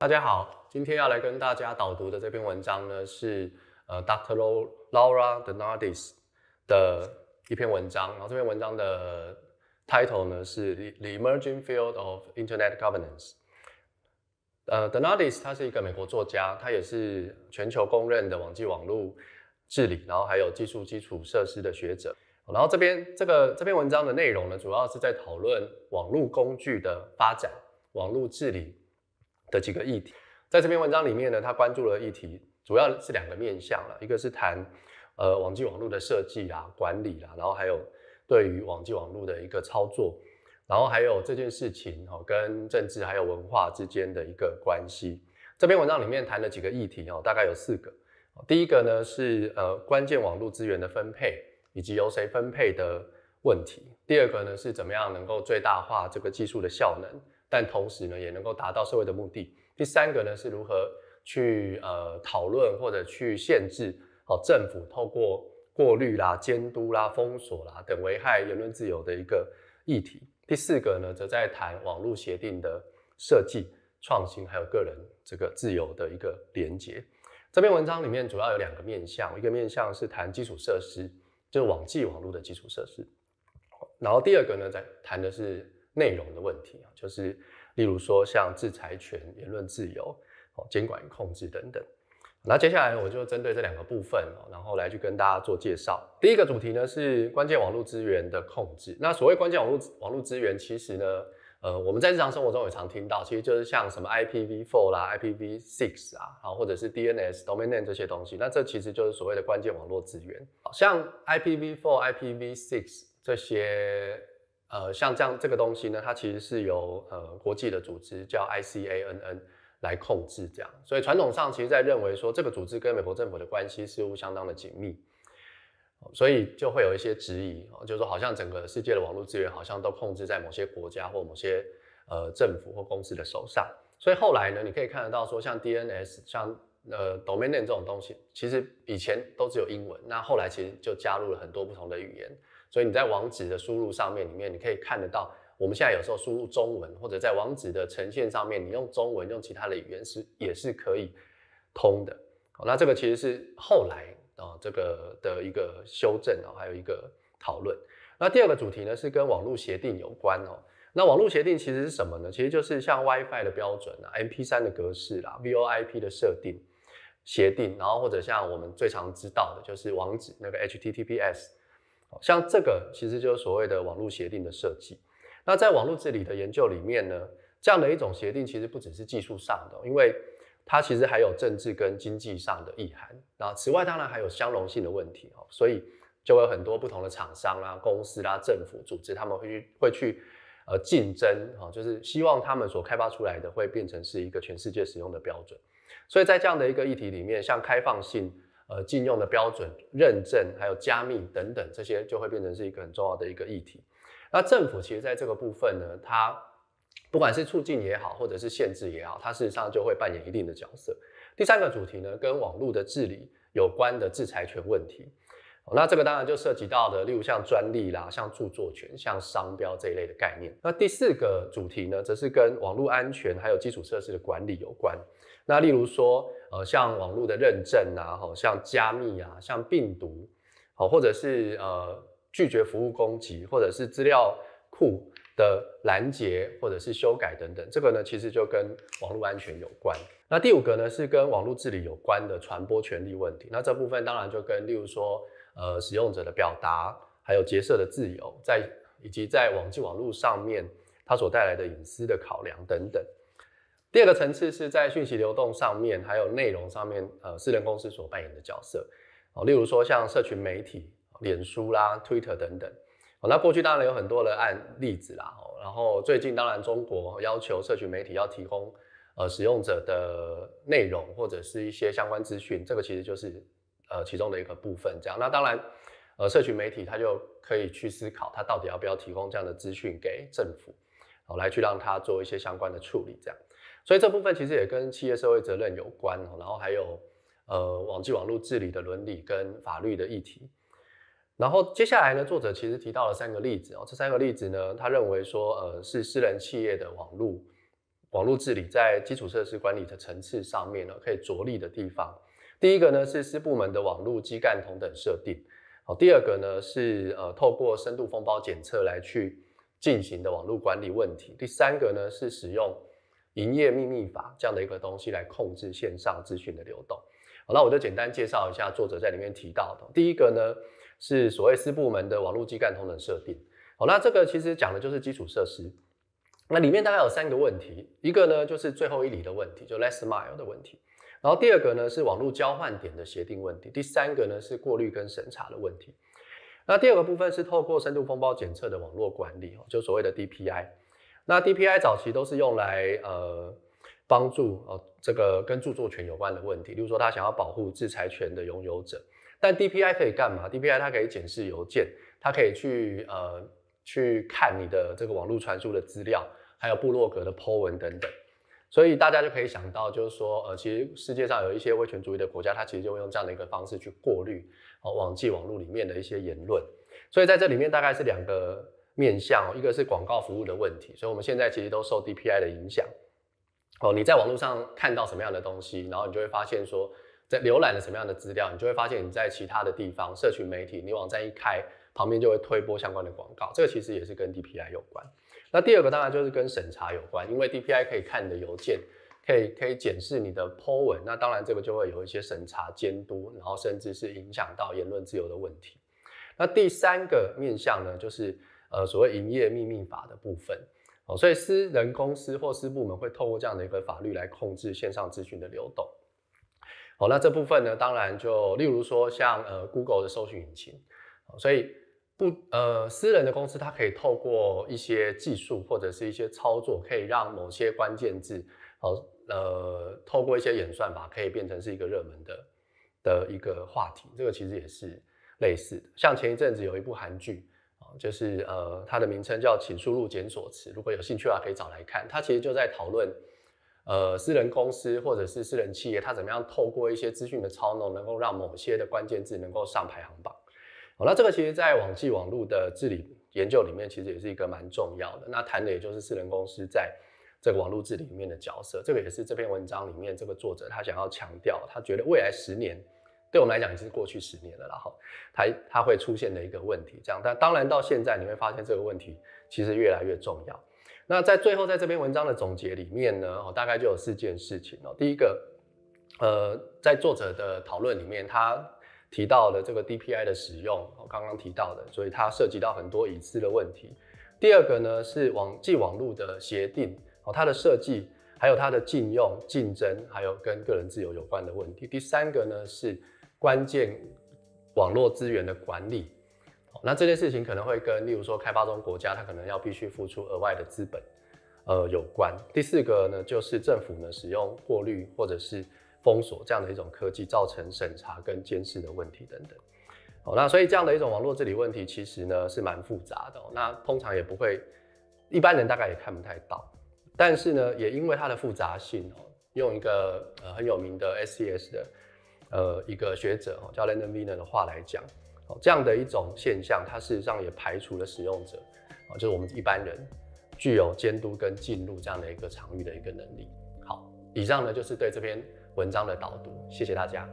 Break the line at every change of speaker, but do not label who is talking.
大家好，今天要来跟大家导读的这篇文章呢，是呃 Dr. Laura Denardis 的一篇文章。然后这篇文章的 title 呢是 The Emerging Field of Internet Governance。呃，Denardis 他是一个美国作家，他也是全球公认的网际网络治理，然后还有技术基础设施的学者。然后这边这个这篇文章的内容呢，主要是在讨论网络工具的发展、网络治理。的几个议题，在这篇文章里面呢，他关注了议题，主要是两个面向了，一个是谈呃网际网络的设计啊、管理啦，然后还有对于网际网络的一个操作，然后还有这件事情哦跟政治还有文化之间的一个关系。这篇文章里面谈了几个议题哦，大概有四个。第一个呢是呃关键网络资源的分配以及由谁分配的问题。第二个呢是怎么样能够最大化这个技术的效能。但同时呢，也能够达到社会的目的。第三个呢，是如何去呃讨论或者去限制哦政府透过过滤啦、监督啦、封锁啦等危害言论自由的一个议题。第四个呢，则在谈网络协定的设计创新，还有个人这个自由的一个连结。这篇文章里面主要有两个面向，一个面向是谈基础设施，就是网际网络的基础设施。然后第二个呢，在谈的是。内容的问题啊，就是例如说像制裁权、言论自由、哦监管与控制等等。那接下来我就针对这两个部分，然后来去跟大家做介绍。第一个主题呢是关键网络资源的控制。那所谓关键网络网络资源，其实呢，呃，我们在日常生活中也常听到，其实就是像什么 IPv4 啦、IPv6 啊，啊或者是 DNS、domain name 这些东西。那这其实就是所谓的关键网络资源，像 IPv4、IPv6 这些。呃，像这样这个东西呢，它其实是由呃国际的组织叫 ICANN 来控制这样，所以传统上其实，在认为说这个组织跟美国政府的关系似乎相当的紧密，所以就会有一些质疑，就是说好像整个世界的网络资源好像都控制在某些国家或某些呃政府或公司的手上，所以后来呢，你可以看得到说像 DNS、像呃 domain 这种东西，其实以前都只有英文，那后来其实就加入了很多不同的语言。所以你在网址的输入上面，里面你可以看得到，我们现在有时候输入中文，或者在网址的呈现上面，你用中文用其他的语言是也是可以通的。好，那这个其实是后来啊这个的一个修正啊，还有一个讨论。那第二个主题呢是跟网络协定有关哦。那网络协定其实是什么呢？其实就是像 WiFi 的标准啦、MP 三的格式啦、VoIP 的设定协定，然后或者像我们最常知道的就是网址那个 HTTPS。像这个其实就是所谓的网络协定的设计。那在网络治理的研究里面呢，这样的一种协定其实不只是技术上的，因为它其实还有政治跟经济上的意涵。那此外当然还有相容性的问题哦，所以就会有很多不同的厂商啦、公司啦、政府组织，他们会去会去呃竞争啊，就是希望他们所开发出来的会变成是一个全世界使用的标准。所以在这样的一个议题里面，像开放性。呃，禁用的标准认证，还有加密等等，这些就会变成是一个很重要的一个议题。那政府其实在这个部分呢，它不管是促进也好，或者是限制也好，它事实上就会扮演一定的角色。第三个主题呢，跟网络的治理有关的制裁权问题。那这个当然就涉及到的，例如像专利啦，像著作权，像商标这一类的概念。那第四个主题呢，则是跟网络安全还有基础设施的管理有关。那例如说。呃，像网络的认证啊，好像加密啊，像病毒，好，或者是呃拒绝服务攻击，或者是资料库的拦截或者是修改等等，这个呢，其实就跟网络安全有关。那第五个呢，是跟网络治理有关的传播权利问题。那这部分当然就跟例如说呃使用者的表达，还有结社的自由，在以及在网际网络上面它所带来的隐私的考量等等。第二个层次是在讯息流动上面，还有内容上面，呃，私人公司所扮演的角色，哦，例如说像社群媒体，脸书啦、Twitter 等等，哦，那过去当然有很多的案例子啦，哦，然后最近当然中国要求社群媒体要提供，呃，使用者的内容或者是一些相关资讯，这个其实就是，呃，其中的一个部分这样。那当然，呃，社群媒体它就可以去思考，它到底要不要提供这样的资讯给政府，哦，来去让它做一些相关的处理这样。所以这部分其实也跟企业社会责任有关然后还有呃，网际网络治理的伦理跟法律的议题。然后接下来呢，作者其实提到了三个例子哦，这三个例子呢，他认为说呃，是私人企业的网络网络治理在基础设施管理的层次上面呢，可以着力的地方。第一个呢是私部门的网络基干同等设定哦，第二个呢是呃，透过深度封包检测来去进行的网络管理问题，第三个呢是使用。营业秘密法这样的一个东西来控制线上资讯的流动。好，那我就简单介绍一下作者在里面提到的。第一个呢是所谓私部门的网络基干通能设定。好，那这个其实讲的就是基础设施。那里面大概有三个问题，一个呢就是最后一里的问题，就 less mile 的问题。然后第二个呢是网络交换点的协定问题。第三个呢是过滤跟审查的问题。那第二个部分是透过深度风暴检测的网络管理，哦，就所谓的 DPI。那 DPI 早期都是用来呃帮助呃这个跟著作权有关的问题，例如说他想要保护制裁权的拥有者。但 DPI 可以干嘛？DPI 它可以检视邮件，它可以去呃去看你的这个网络传输的资料，还有布洛格的 po 文等等。所以大家就可以想到，就是说呃其实世界上有一些威权主义的国家，它其实就会用这样的一个方式去过滤哦网际网络里面的一些言论。所以在这里面大概是两个。面向一个是广告服务的问题，所以我们现在其实都受 DPI 的影响。哦，你在网络上看到什么样的东西，然后你就会发现说，在浏览了什么样的资料，你就会发现你在其他的地方，社群媒体，你网站一开，旁边就会推播相关的广告。这个其实也是跟 DPI 有关。那第二个当然就是跟审查有关，因为 DPI 可以看你的邮件，可以可以检视你的 PO 文。那当然这个就会有一些审查监督，然后甚至是影响到言论自由的问题。那第三个面向呢，就是。呃，所谓营业秘密法的部分哦，所以私人公司或私部门会透过这样的一个法律来控制线上资讯的流动。哦，那这部分呢，当然就例如说像呃 Google 的搜寻引擎，所以不呃私人的公司，它可以透过一些技术或者是一些操作，可以让某些关键字，好呃透过一些演算法，可以变成是一个热门的的一个话题。这个其实也是类似的，像前一阵子有一部韩剧。就是呃，它的名称叫请输入检索词。如果有兴趣的话，可以找来看。它其实就在讨论，呃，私人公司或者是私人企业，它怎么样透过一些资讯的操弄，能够让某些的关键字能够上排行榜。好，那这个其实，在网际网络的治理研究里面，其实也是一个蛮重要的。那谈的也就是私人公司在这个网络治理里面的角色。这个也是这篇文章里面这个作者他想要强调，他觉得未来十年。对我们来讲已经是过去十年了，然后它它会出现的一个问题，这样，但当然到现在你会发现这个问题其实越来越重要。那在最后在这篇文章的总结里面呢，哦，大概就有四件事情哦。第一个，呃，在作者的讨论里面，他提到的这个 DPI 的使用，我刚刚提到的，所以它涉及到很多隐私的问题。第二个呢是网际网络的协定，哦，它的设计，还有它的禁用、竞争，还有跟个人自由有关的问题。第三个呢是。关键网络资源的管理，那这件事情可能会跟，例如说，开发中国家它可能要必须付出额外的资本，呃，有关。第四个呢，就是政府呢使用过滤或者是封锁这样的一种科技，造成审查跟监视的问题等等。好，那所以这样的一种网络治理问题，其实呢是蛮复杂的。那通常也不会，一般人大概也看不太到。但是呢，也因为它的复杂性，用一个呃很有名的 S E S 的。呃，一个学者哦，叫 l e n a Viner 的话来讲，哦这样的一种现象，它事实上也排除了使用者，哦，就是我们一般人具有监督跟进入这样的一个场域的一个能力。好，以上呢就是对这篇文章的导读，谢谢大家。